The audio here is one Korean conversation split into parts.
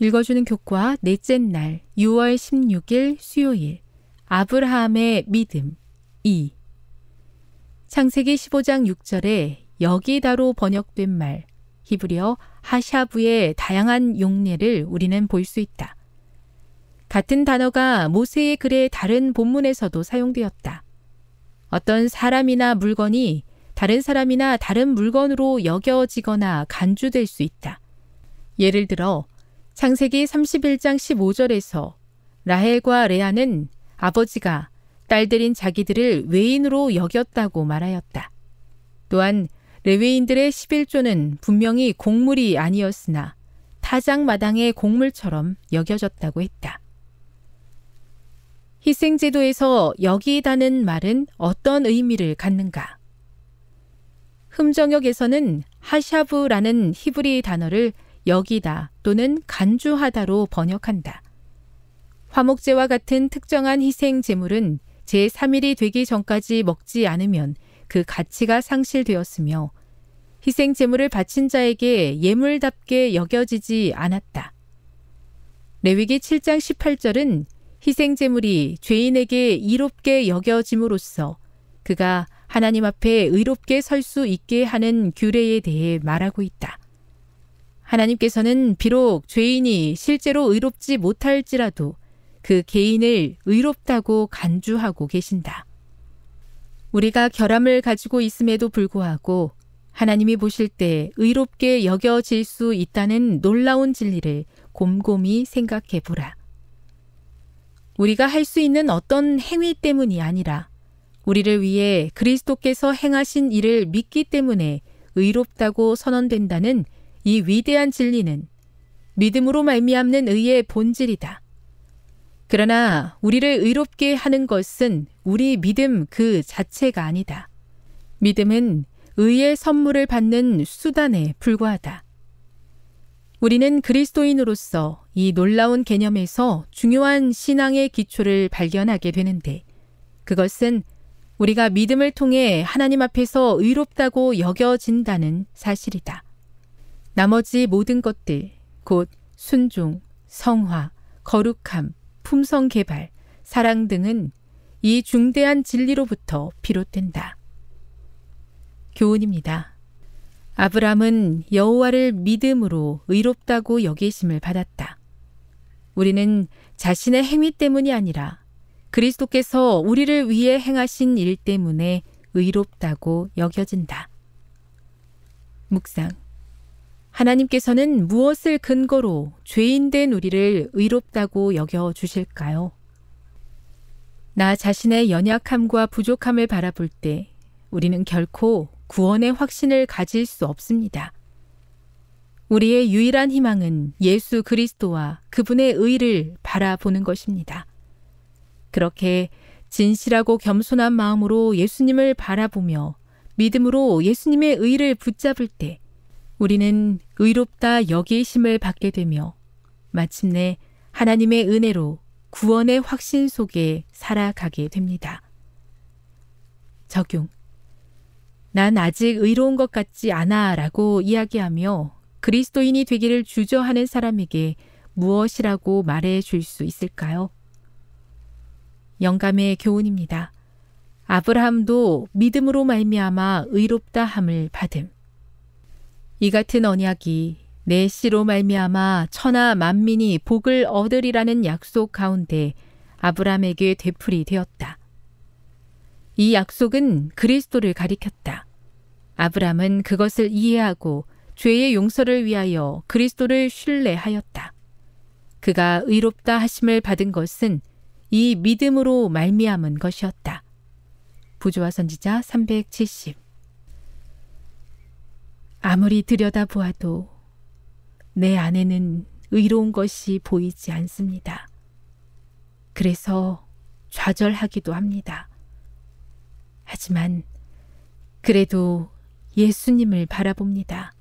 읽어주는 교과 넷째 날 6월 16일 수요일 아브라함의 믿음 2 창세기 15장 6절에 여기다로 번역된 말 히브리어 하샤브의 다양한 용례를 우리는 볼 수 있다. 같은 단어가 모세의 글의 다른 본문에서도 사용되었다. 어떤 사람이나 물건이 다른 사람이나 다른 물건으로 여겨지거나 간주될 수 있다. 예를 들어 창세기 31장 15절에서 라헬과 레아는 아버지가 딸들인 자기들을 외인으로 여겼다고 말하였다. 또한 레위인들의 11조는 분명히 곡물이 아니었으나 타작 마당의 곡물처럼 여겨졌다고 했다. 희생제도에서 여기다는 말은 어떤 의미를 갖는가? 흠정역에서는 하샤브라는 히브리 단어를 여기다 또는 간주하다로 번역한다. 화목제와 같은 특정한 희생 제물은 제3일이 되기 전까지 먹지 않으면 그 가치가 상실되었으며 희생 제물을 바친 자에게 예물답게 여겨지지 않았다. 레위기 7장 18절은 희생 제물이 죄인에게 이롭게 여겨짐으로써 그가 하나님 앞에 의롭게 설 수 있게 하는 규례에 대해 말하고 있다. 하나님께서는 비록 죄인이 실제로 의롭지 못할지라도 그 개인을 의롭다고 간주하고 계신다. 우리가 결함을 가지고 있음에도 불구하고 하나님이 보실 때 의롭게 여겨질 수 있다는 놀라운 진리를 곰곰이 생각해 보라. 우리가 할 수 있는 어떤 행위 때문이 아니라 우리를 위해 그리스도께서 행하신 일을 믿기 때문에 의롭다고 선언된다는 이 위대한 진리는 믿음으로 말미암는 의의 본질이다. 그러나 우리를 의롭게 하는 것은 우리 믿음 그 자체가 아니다. 믿음은 의의 선물을 받는 수단에 불과하다. 우리는 그리스도인으로서 이 놀라운 개념에서 중요한 신앙의 기초를 발견하게 되는데 그것은 우리가 믿음을 통해 하나님 앞에서 의롭다고 여겨진다는 사실이다. 나머지 모든 것들, 곧 순종, 성화, 거룩함, 품성 개발, 사랑 등은 이 중대한 진리로부터 비롯된다. 교훈입니다. 아브람은 여호와를 믿음으로 의롭다고 여기심을 받았다. 우리는 자신의 행위 때문이 아니라 그리스도께서 우리를 위해 행하신 일 때문에 의롭다고 여겨진다. 묵상. 하나님께서는 무엇을 근거로 죄인된 우리를 의롭다고 여겨 주실까요? 나 자신의 연약함과 부족함을 바라볼 때 우리는 결코 구원의 확신을 가질 수 없습니다. 우리의 유일한 희망은 예수 그리스도와 그분의 의를 바라보는 것입니다. 그렇게 진실하고 겸손한 마음으로 예수님을 바라보며 믿음으로 예수님의 의를 붙잡을 때 우리는 의롭다 여기심을 받게 되며 마침내 하나님의 은혜로 구원의 확신 속에 살아가게 됩니다. 적용. 난 아직 의로운 것 같지 않아 라고 이야기하며 그리스도인이 되기를 주저하는 사람에게 무엇이라고 말해 줄 수 있을까요? 영감의 교훈입니다. 아브라함도 믿음으로 말미암아 의롭다 함을 받음. 이 같은 언약이 내 씨로 말미암아 천하 만민이 복을 얻으리라는 약속 가운데 아브라함에게 되풀이 되었다. 이 약속은 그리스도를 가리켰다. 아브람은 그것을 이해하고 죄의 용서를 위하여 그리스도를 신뢰하였다. 그가 의롭다 하심을 받은 것은 이 믿음으로 말미암은 것이었다. 부조화 선지자 370 아무리 들여다보아도 내 안에는 의로운 것이 보이지 않습니다. 그래서 좌절하기도 합니다. 하지만 그래도 예수님을 바라봅니다.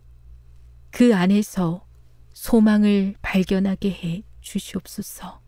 그 안에서 소망을 발견하게 해 주시옵소서.